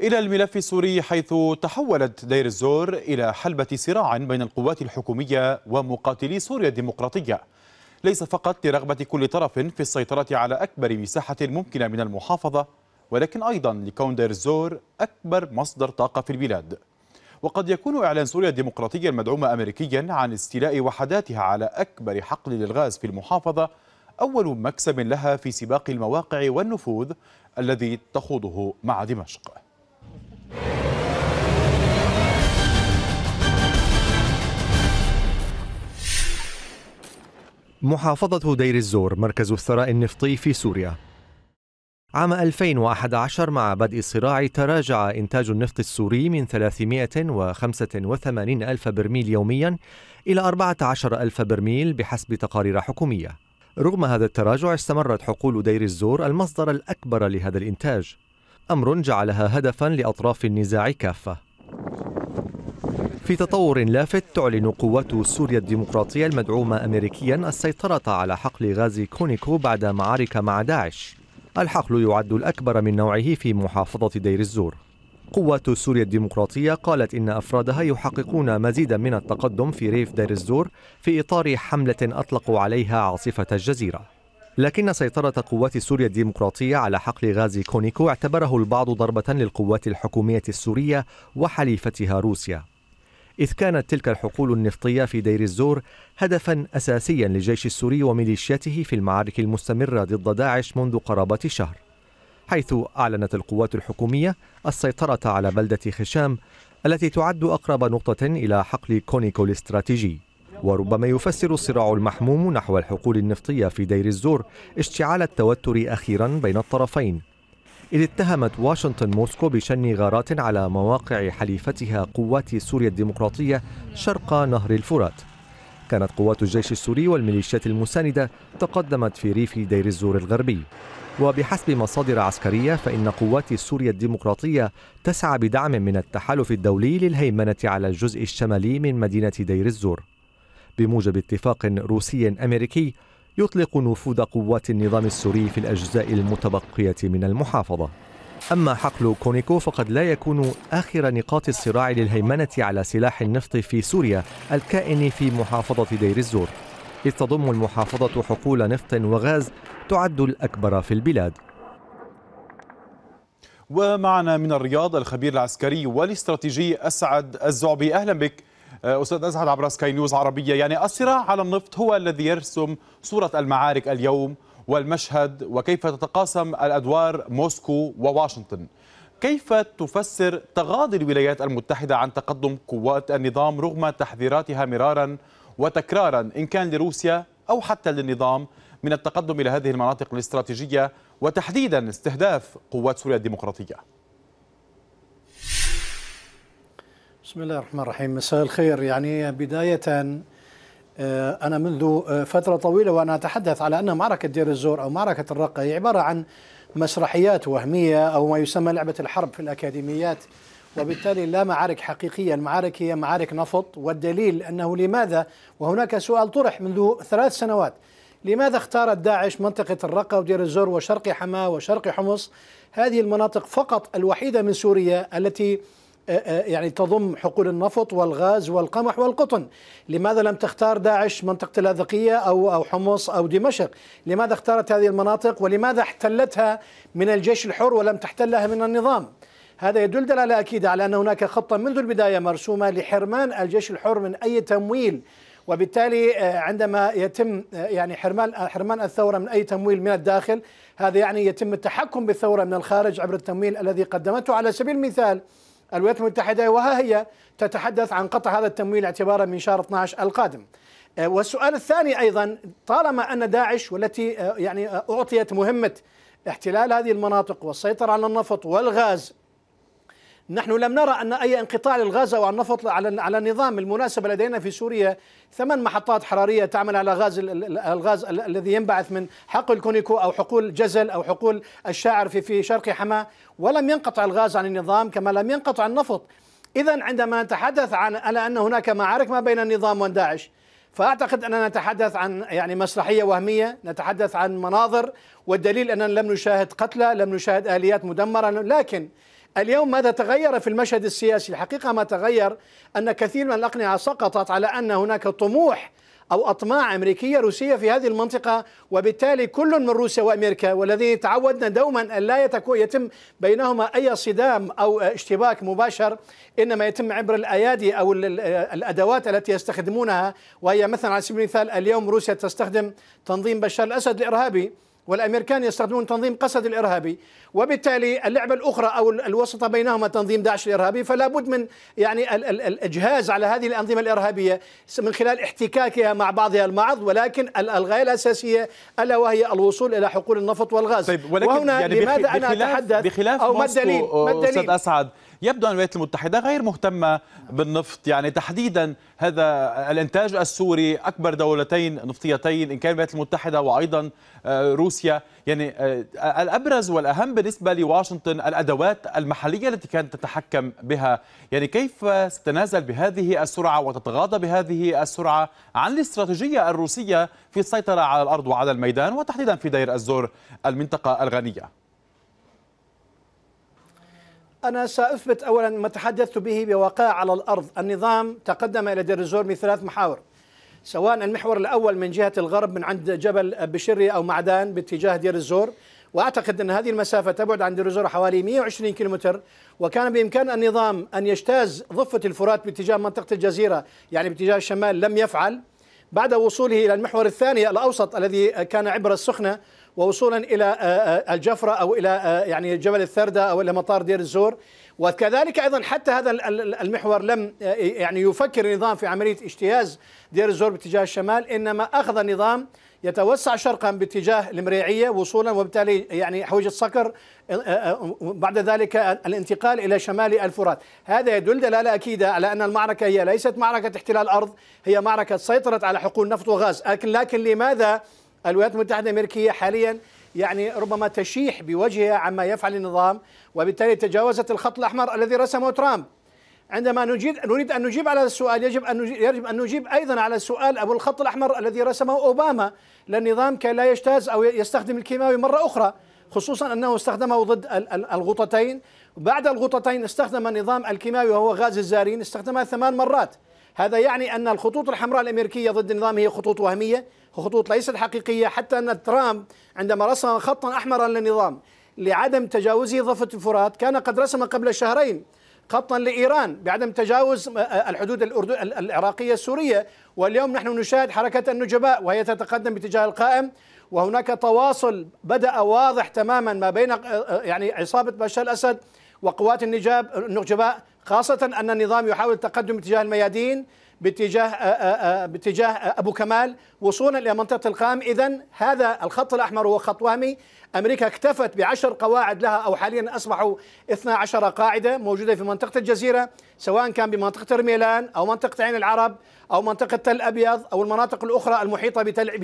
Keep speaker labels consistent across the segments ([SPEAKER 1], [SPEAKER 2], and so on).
[SPEAKER 1] إلى الملف السوري حيث تحولت دير الزور إلى حلبة صراع بين القوات الحكومية ومقاتلي سوريا الديمقراطية ليس فقط لرغبة كل طرف في السيطرة على أكبر مساحة ممكنة من المحافظة ولكن أيضا لكون دير الزور أكبر مصدر طاقة في البلاد وقد يكون إعلان سوريا الديمقراطية المدعومة أمريكيا عن استيلاء وحداتها على أكبر حقل للغاز في المحافظة أول مكسب لها في سباق المواقع والنفوذ الذي تخوضه مع دمشق
[SPEAKER 2] محافظة دير الزور مركز الثراء النفطي في سوريا عام 2011 مع بدء الصراع تراجع إنتاج النفط السوري من 385 ألف برميل يوميا إلى 14 ألف برميل بحسب تقارير حكومية رغم هذا التراجع استمرت حقول دير الزور المصدر الأكبر لهذا الإنتاج أمر جعلها هدفا لأطراف النزاع كافة في تطور لافت تعلن قوات سوريا الديمقراطية المدعومة أمريكيا السيطرة على حقل غاز كونيكو بعد معارك مع داعش الحقل يعد الأكبر من نوعه في محافظة دير الزور قوات سوريا الديمقراطية قالت إن أفرادها يحققون مزيدا من التقدم في ريف دير الزور في إطار حملة أطلقوا عليها عاصفة الجزيرة لكن سيطرة قوات سوريا الديمقراطية على حقل غاز كونيكو اعتبره البعض ضربة للقوات الحكومية السورية وحليفتها روسيا إذ كانت تلك الحقول النفطية في دير الزور هدفا أساسيا للجيش السوري وميليشياته في المعارك المستمرة ضد داعش منذ قرابة شهر حيث أعلنت القوات الحكومية السيطرة على بلدة خشام التي تعد أقرب نقطة إلى حقل كونيكو الاستراتيجي وربما يفسر الصراع المحموم نحو الحقول النفطية في دير الزور اشتعال التوتر أخيرا بين الطرفين إذ اتهمت واشنطن موسكو بشن غارات على مواقع حليفتها قوات سوريا الديمقراطية شرق نهر الفرات كانت قوات الجيش السوري والميليشيات المساندة تقدمت في ريف دير الزور الغربي وبحسب مصادر عسكرية فإن قوات سوريا الديمقراطية تسعى بدعم من التحالف الدولي للهيمنة على الجزء الشمالي من مدينة دير الزور بموجب اتفاق روسي أمريكي يطلق نفوذ قوات النظام السوري في الأجزاء المتبقية من المحافظة أما حقل كونيكو فقد لا يكون آخر نقاط الصراع للهيمنة على سلاح النفط في سوريا الكائن في محافظة دير الزور إذ تضم المحافظة حقول نفط وغاز تعد الأكبر في البلاد ومعنا
[SPEAKER 1] من الرياض الخبير العسكري والاستراتيجي أسعد الزعبي أهلا بك آه، أستاذ ازهر عبر سكاي نيوز عربية يعني الصراع على النفط هو الذي يرسم صورة المعارك اليوم والمشهد وكيف تتقاسم الأدوار موسكو وواشنطن كيف تفسر تغاضي الولايات المتحدة عن تقدم قوات النظام رغم تحذيراتها مرارا وتكرارا إن كان لروسيا أو حتى للنظام من التقدم إلى هذه المناطق الاستراتيجية وتحديدا استهداف قوات سوريا الديمقراطية
[SPEAKER 3] بسم الله الرحمن الرحيم مساء الخير يعني بداية آه، أنا منذ آه، فترة طويلة وأنا أتحدث على أن معركة دير الزور أو معركة الرقة هي عبارة عن مسرحيات وهمية أو ما يسمى لعبة الحرب في الأكاديميات وبالتالي لا معارك حقيقية المعارك هي معارك نفط والدليل أنه لماذا وهناك سؤال طرح منذ ثلاث سنوات لماذا اختارت داعش منطقة الرقة ودير الزور وشرق حماة وشرق حمص هذه المناطق فقط الوحيدة من سوريا التي يعني تضم حقول النفط والغاز والقمح والقطن لماذا لم تختار داعش منطقة اللاذقية أو أو حمص أو دمشق لماذا اختارت هذه المناطق ولماذا احتلتها من الجيش الحر ولم تحتلها من النظام هذا يدل دلالة أكيدة على أن هناك خطة منذ البداية مرسومة لحرمان الجيش الحر من أي تمويل وبالتالي عندما يتم يعني حرمان حرمان الثوره من اي تمويل من الداخل هذا يعني يتم التحكم بالثوره من الخارج عبر التمويل الذي قدمته على سبيل المثال الولايات المتحدة وها هي تتحدث عن قطع هذا التمويل اعتبارا من شهر 12 القادم آه، والسؤال الثاني أيضا طالما أن داعش والتي آه، يعني آه، أعطيت مهمة احتلال هذه المناطق والسيطرة على النفط والغاز نحن لم نرى أن أي انقطاع للغاز أو النفط على على النظام بالمناسبة لدينا في سوريا ثمان محطات حرارية تعمل على غاز الغاز الذي ينبعث من حقل كونيكو أو حقول جزل أو حقول الشاعر في في شرق حماة ولم ينقطع الغاز عن النظام كما لم ينقطع النفط إذا عندما نتحدث عن على أن هناك معارك ما بين النظام وداعش فأعتقد أننا نتحدث عن يعني مسرحية وهمية نتحدث عن مناظر والدليل أننا لم نشاهد قتلى لم نشاهد آليات مدمرة لكن اليوم ماذا تغير في المشهد السياسي الحقيقة ما تغير أن كثير من الأقنعة سقطت على أن هناك طموح أو أطماع أمريكية روسية في هذه المنطقة وبالتالي كل من روسيا وأمريكا والذي تعودنا دوما أن لا يتم بينهما أي صدام أو اشتباك مباشر إنما يتم عبر الأيادي أو الأدوات التي يستخدمونها وهي مثلا على سبيل المثال اليوم روسيا تستخدم تنظيم بشار الأسد الإرهابي والامريكان يستخدمون تنظيم قسد الارهابي وبالتالي اللعبه الاخرى او الوسطه بينهما تنظيم داعش الارهابي فلا بد من يعني الاجهاز على هذه الانظمه الارهابيه من خلال احتكاكها مع بعضها البعض ولكن الغايه الاساسيه الا وهي الوصول الى حقول النفط والغاز طيب ولكن وهنا يعني لماذا انا اتحدث بخلاف او ما الدليل ما الدليل استاذ
[SPEAKER 1] اسعد يبدو أن الولايات المتحدة غير مهتمة بالنفط يعني تحديدا هذا الإنتاج السوري أكبر دولتين نفطيتين إن كان الولايات المتحدة وأيضا آه، روسيا يعني آه، الأبرز والأهم بالنسبة لواشنطن الأدوات المحلية التي كانت تتحكم بها يعني كيف ستتنازل بهذه السرعة وتتغاضى بهذه السرعة عن الاستراتيجية الروسية في السيطرة على الأرض وعلى الميدان وتحديدا في دير الزور المنطقة الغنية
[SPEAKER 3] أنا سأثبت أولا ما تحدثت به بواقع على الأرض النظام تقدم إلى دير الزور ثلاث محاور سواء المحور الأول من جهة الغرب من عند جبل بشري أو معدان باتجاه دير الزور وأعتقد أن هذه المسافة تبعد عن دير الزور حوالي 120 كيلومتر وكان بإمكان النظام أن يجتاز ضفة الفرات باتجاه منطقة الجزيرة يعني باتجاه الشمال لم يفعل بعد وصوله إلى المحور الثاني الأوسط الذي كان عبر السخنة ووصولا الى آه، آه، الجفره او الى آه، يعني جبل الثرده او الى مطار دير الزور وكذلك ايضا حتى هذا المحور لم يعني يفكر النظام في عمليه اجتياز دير الزور باتجاه الشمال انما اخذ النظام يتوسع شرقا باتجاه المريعيه وصولا وبالتالي يعني حوجه صقر بعد ذلك الانتقال الى شمال الفرات، هذا يدل دلاله اكيده على ان المعركه هي ليست معركه احتلال ارض، هي معركه سيطره على حقول نفط وغاز، لكن لكن لماذا الولايات المتحدة الأمريكية حاليا يعني ربما تشيح بوجهها عما يفعل النظام وبالتالي تجاوزت الخط الأحمر الذي رسمه ترامب عندما نجيب نريد أن نجيب على السؤال يجب أن نجيب, يجب أن نجيب أيضا على السؤال أبو الخط الأحمر الذي رسمه أوباما للنظام كي لا يجتاز أو يستخدم الكيماوي مرة أخرى خصوصا أنه استخدمه ضد الغوطتين بعد الغوطتين استخدم نظام الكيماوي وهو غاز الزارين استخدمها ثمان مرات هذا يعني أن الخطوط الحمراء الأمريكية ضد النظام هي خطوط وهمية وخطوط ليست حقيقية حتى أن ترامب عندما رسم خطا أحمرا للنظام لعدم تجاوزه ضفة الفرات كان قد رسم قبل شهرين خطا لايران بعدم تجاوز آه، آه، الحدود العراقيه السوريه واليوم نحن نشاهد حركه النجباء وهي تتقدم باتجاه القائم وهناك تواصل بدا واضح تماما ما بين آه، يعني عصابه بشار الاسد وقوات النجاب النجباء خاصة أن النظام يحاول التقدم اتجاه الميادين باتجاه آه، آه، آه، باتجاه ابو كمال وصولا الى منطقه القام اذا هذا الخط الاحمر هو خط وهمي امريكا اكتفت بعشر قواعد لها او حاليا اصبحوا 12 قاعده موجوده في منطقه الجزيره سواء كان بمنطقه رميلان او منطقه عين العرب او منطقه تل ابيض او المناطق الاخرى المحيطه بتل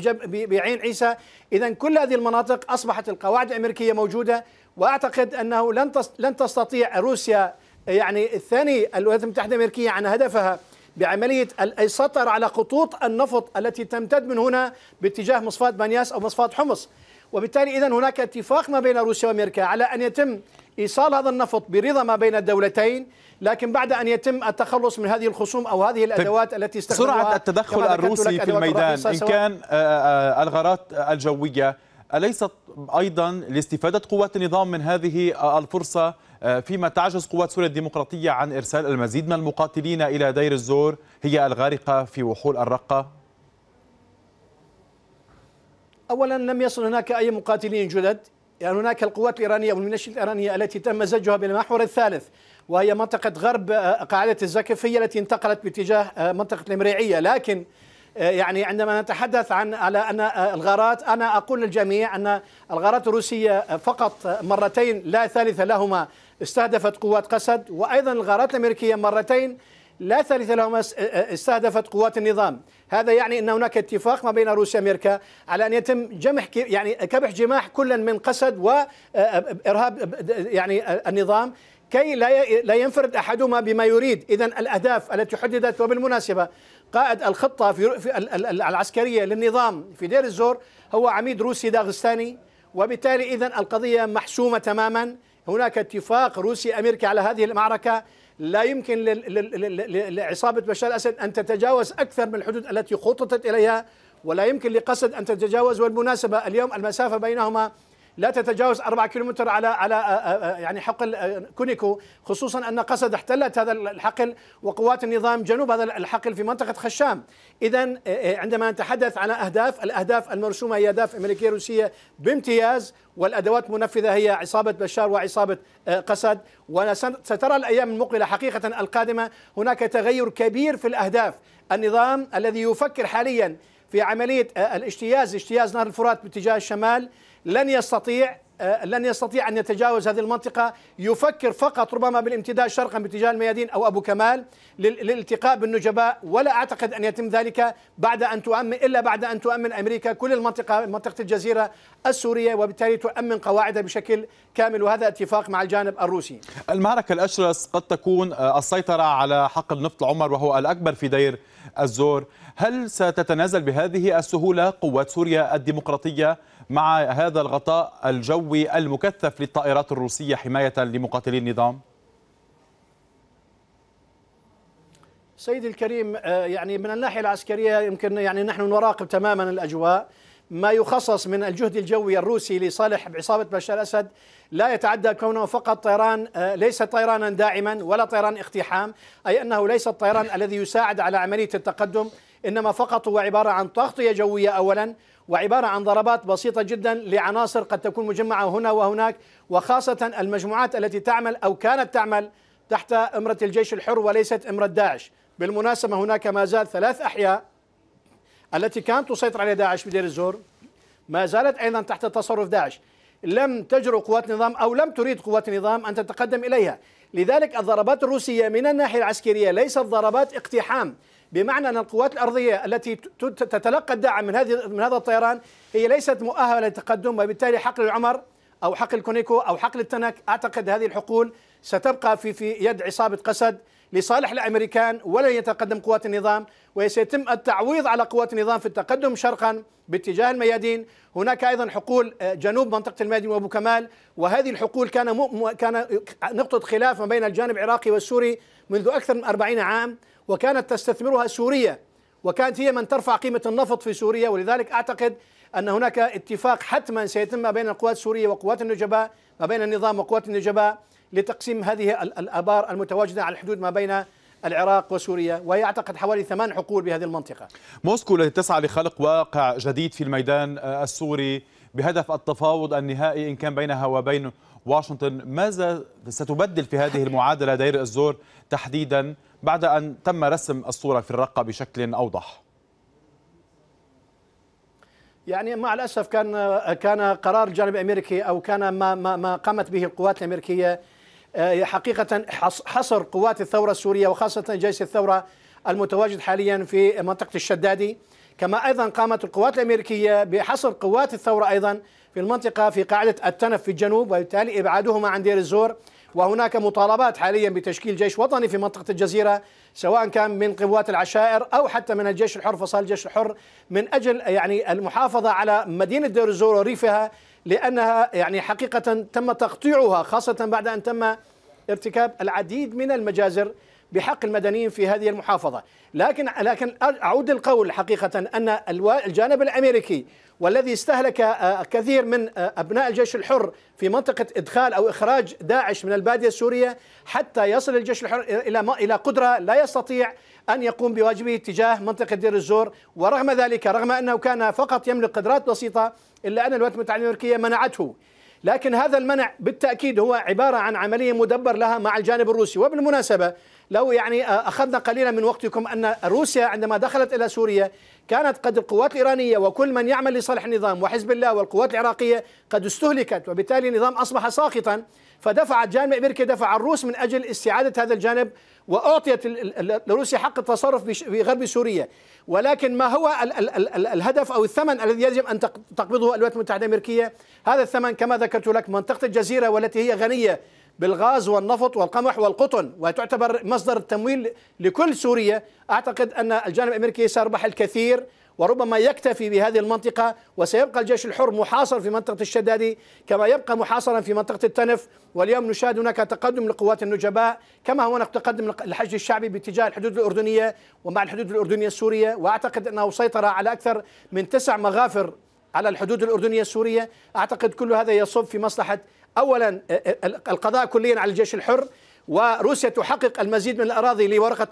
[SPEAKER 3] بعين عيسى اذا كل هذه المناطق اصبحت القواعد الامريكيه موجوده واعتقد انه لن لن تستطيع روسيا يعني الثاني الولايات المتحده الامريكيه عن هدفها بعملية السطر على خطوط النفط التي تمتد من هنا باتجاه مصفاة بانياس أو مصفاة حمص وبالتالي إذا هناك اتفاق ما بين روسيا وأمريكا على أن يتم إيصال هذا النفط برضا ما بين الدولتين لكن بعد أن يتم التخلص من هذه الخصوم أو هذه طيب، الأدوات التي استخدموها سرعة التدخل الروسي في الميدان إن كان آه،
[SPEAKER 1] آه، آه، الغارات الجوية أليست أيضا لاستفادة قوات النظام من هذه الفرصة آه، فيما تعجز قوات سوريا الديمقراطية عن إرسال المزيد من المقاتلين إلى دير الزور هي الغارقة في وحول الرقة
[SPEAKER 3] أولا لم يصل هناك أي مقاتلين جدد يعني هناك القوات الإيرانية والميليشيا الإيرانية التي تم مزجها بالمحور الثالث وهي منطقة غرب آه، قاعدة الزكف هي التي انتقلت باتجاه آه، منطقة المريعية لكن آه، يعني عندما نتحدث عن على ان آه، الغارات انا اقول للجميع ان الغارات الروسيه آه، فقط مرتين لا ثالث لهما استهدفت قوات قسد وايضا الغارات الامريكيه مرتين لا ثالث لهما استهدفت قوات النظام هذا يعني ان هناك اتفاق ما بين روسيا وامريكا على ان يتم جمح يعني كبح جماح كل من قسد وارهاب يعني النظام كي لا لا ينفرد احدهما بما يريد اذا الاهداف التي حددت وبالمناسبه قائد الخطة في, العسكرية للنظام في دير الزور هو عميد روسي داغستاني وبالتالي إذا القضية محسومة تماما هناك اتفاق روسي أمريكي على هذه المعركة لا يمكن لعصابة بشار الأسد أن تتجاوز أكثر من الحدود التي خططت إليها ولا يمكن لقسد أن تتجاوز والمناسبة اليوم المسافة بينهما لا تتجاوز 4 كيلومتر على على آه، آه، آه، يعني حقل كونيكو خصوصا ان قسد احتلت هذا الحقل وقوات النظام جنوب هذا الحقل في منطقه خشام اذا عندما نتحدث عن اهداف الاهداف المرسومه هي اهداف امريكيه روسيه بامتياز والادوات المنفذه هي عصابه بشار وعصابه قسد وسترى الايام المقبله حقيقه القادمه هناك تغير كبير في الاهداف النظام الذي يفكر حاليا في عمليه الاجتياز اجتياز نهر الفرات باتجاه الشمال لن يستطيع آه، لن يستطيع أن يتجاوز هذه المنطقة يفكر فقط ربما بالامتداد شرقا باتجاه الميادين أو أبو كمال للالتقاء بالنجباء ولا أعتقد أن يتم ذلك بعد أن تؤمن إلا بعد أن تؤمن أمريكا كل المنطقة منطقة الجزيرة السورية وبالتالي تؤمن قواعدها بشكل كامل وهذا اتفاق مع الجانب الروسي المعركة
[SPEAKER 1] الأشرس قد تكون آه، السيطرة على حق النفط العمر وهو الأكبر في دير الزور هل ستتنازل بهذه السهولة قوات سوريا الديمقراطية مع هذا الغطاء الجوي المكثف للطائرات الروسية حماية لمقاتلي النظام؟
[SPEAKER 3] سيدي الكريم آه، يعني من الناحية العسكرية يمكن يعني نحن نراقب تماما الأجواء ما يخصص من الجهد الجوي الروسي لصالح عصابة بشار الأسد لا يتعدى كونه فقط طيران آه، ليس طيرانا داعما ولا طيران اقتحام أي أنه ليس الطيران الذي يساعد على عملية التقدم إنما فقط هو عبارة عن تغطية جوية أولا وعبارة عن ضربات بسيطة جدا لعناصر قد تكون مجمعة هنا وهناك وخاصة المجموعات التي تعمل أو كانت تعمل تحت إمرة الجيش الحر وليست إمرة داعش بالمناسبة هناك ما زال ثلاث أحياء التي كانت تسيطر عليها داعش بدير الزور ما زالت أيضا تحت تصرف داعش لم تجرؤ قوات النظام أو لم تريد قوات النظام أن تتقدم إليها لذلك الضربات الروسية من الناحية العسكرية ليست ضربات اقتحام بمعنى أن القوات الأرضية التي تتلقى الدعم من هذه من هذا الطيران هي ليست مؤهلة للتقدم وبالتالي حقل العمر أو حقل كونيكو أو حقل التنك أعتقد هذه الحقول ستبقى في في يد عصابة قسد لصالح الامريكان ولن يتقدم قوات النظام وسيتم التعويض على قوات النظام في التقدم شرقا باتجاه الميادين هناك ايضا حقول آه، جنوب منطقه الميادين وابو كمال وهذه الحقول كان كان آه، نقطه خلاف ما بين الجانب العراقي والسوري منذ اكثر من 40 عام وكانت تستثمرها سوريا وكانت هي من ترفع قيمه النفط في سوريا ولذلك اعتقد ان هناك اتفاق حتما سيتم ما بين القوات السوريه وقوات النجباء ما بين النظام وقوات النجباء لتقسيم هذه الآبار المتواجدة على الحدود ما بين العراق وسوريا وهي أعتقد حوالي ثمان حقول بهذه المنطقة
[SPEAKER 1] موسكو التي تسعى لخلق واقع جديد في الميدان آه، السوري بهدف التفاوض النهائي إن كان بينها وبين واشنطن ماذا ستبدل في هذه المعادلة دير الزور تحديدا بعد أن تم رسم الصورة في الرقة بشكل أوضح
[SPEAKER 3] يعني مع الاسف كان آه، كان قرار الجانب الامريكي او كان ما ما, ما قامت به القوات الامريكيه آه، حقيقة حصر قوات الثورة السورية وخاصة جيش الثورة المتواجد حاليا في منطقة الشدادي كما أيضا قامت القوات الأمريكية بحصر قوات الثورة أيضا في المنطقة في قاعدة التنف في الجنوب وبالتالي إبعادهما عن دير الزور وهناك مطالبات حاليا بتشكيل جيش وطني في منطقة الجزيرة سواء كان من قوات العشائر أو حتى من الجيش الحر فصال الجيش الحر من أجل يعني المحافظة على مدينة دير الزور وريفها لأنها يعني حقيقة تم تقطيعها خاصة بعد أن تم ارتكاب العديد من المجازر بحق المدنيين في هذه المحافظة لكن لكن أعود القول حقيقة أن الجانب الأمريكي والذي استهلك آه، كثير من آه، أبناء الجيش الحر في منطقة إدخال أو إخراج داعش من البادية السورية حتى يصل الجيش الحر إلى إلى قدرة لا يستطيع أن يقوم بواجبه تجاه منطقة دير الزور ورغم ذلك رغم أنه كان فقط يملك قدرات بسيطة إلا أن الولايات المتحدة الأمريكية منعته لكن هذا المنع بالتأكيد هو عبارة عن عملية مدبر لها مع الجانب الروسي وبالمناسبة لو يعني آه، أخذنا قليلا من وقتكم أن روسيا عندما دخلت إلى سوريا كانت قد القوات الإيرانية وكل من يعمل لصالح النظام وحزب الله والقوات العراقية قد استهلكت وبالتالي النظام أصبح ساقطا فدفعت جانب أمريكا دفع الروس من أجل استعادة هذا الجانب وأعطيت لروسيا حق التصرف في غرب سوريا ولكن ما هو ال ال ال الهدف أو الثمن الذي يجب أن تقبضه الولايات المتحدة الأمريكية هذا الثمن كما ذكرت لك منطقة الجزيرة والتي هي غنية بالغاز والنفط والقمح والقطن وتعتبر مصدر التمويل لكل سوريا أعتقد أن الجانب الأمريكي سيربح الكثير وربما يكتفي بهذه المنطقة وسيبقى الجيش الحر محاصر في منطقة الشدادي كما يبقى محاصرا في منطقة التنف واليوم نشاهد هناك تقدم لقوات النجباء كما هناك تقدم للحشد الشعبي باتجاه الحدود الأردنية ومع الحدود الأردنية السورية وأعتقد أنه سيطر على أكثر من تسع مغافر على الحدود الأردنية السورية أعتقد كل هذا يصب في مصلحة أولا آه، آه، القضاء كليا على الجيش الحر وروسيا تحقق المزيد من الأراضي لورقة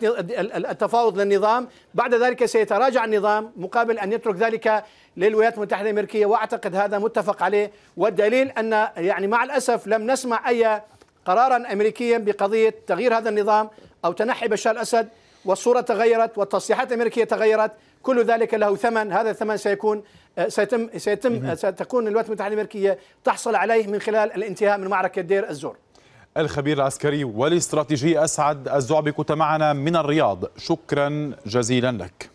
[SPEAKER 3] التفاوض للنظام بعد ذلك سيتراجع النظام مقابل أن يترك ذلك للولايات المتحدة الأمريكية وأعتقد هذا متفق عليه والدليل أن يعني مع الأسف لم نسمع أي قرارا أمريكيا بقضية تغيير هذا النظام أو تنحي بشار الأسد والصورة تغيرت والتصريحات الأمريكية تغيرت كل ذلك له ثمن هذا الثمن سيكون آه، سيتم سيتم آه، ستكون الولايات المتحده الامريكيه تحصل عليه من خلال الانتهاء من معركه دير الزور
[SPEAKER 1] الخبير العسكري والاستراتيجي اسعد الزعبي كنت معنا من الرياض شكرا جزيلا لك